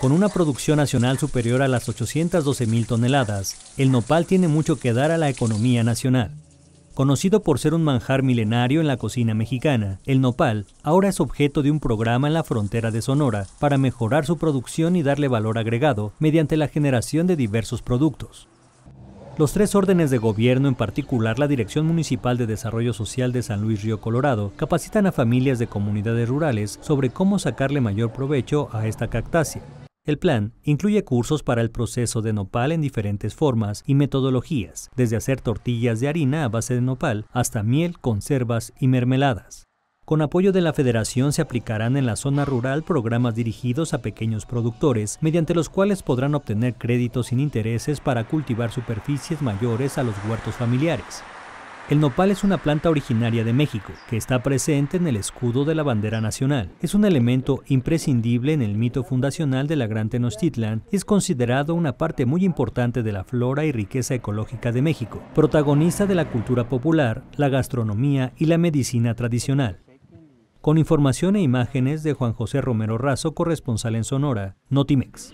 Con una producción nacional superior a las 812.000 toneladas, el nopal tiene mucho que dar a la economía nacional. Conocido por ser un manjar milenario en la cocina mexicana, el nopal ahora es objeto de un programa en la frontera de Sonora para mejorar su producción y darle valor agregado mediante la generación de diversos productos. Los tres órdenes de gobierno, en particular la Dirección Municipal de Desarrollo Social de San Luis Río Colorado, capacitan a familias de comunidades rurales sobre cómo sacarle mayor provecho a esta cactácea. El plan incluye cursos para el proceso de nopal en diferentes formas y metodologías, desde hacer tortillas de harina a base de nopal hasta miel, conservas y mermeladas. Con apoyo de la Federación se aplicarán en la zona rural programas dirigidos a pequeños productores, mediante los cuales podrán obtener créditos sin intereses para cultivar superficies mayores a los huertos familiares. El nopal es una planta originaria de México, que está presente en el escudo de la bandera nacional. Es un elemento imprescindible en el mito fundacional de la Gran Tenochtitlan y es considerado una parte muy importante de la flora y riqueza ecológica de México, protagonista de la cultura popular, la gastronomía y la medicina tradicional. Con información e imágenes de Juan José Romero Razo, corresponsal en Sonora, Notimex.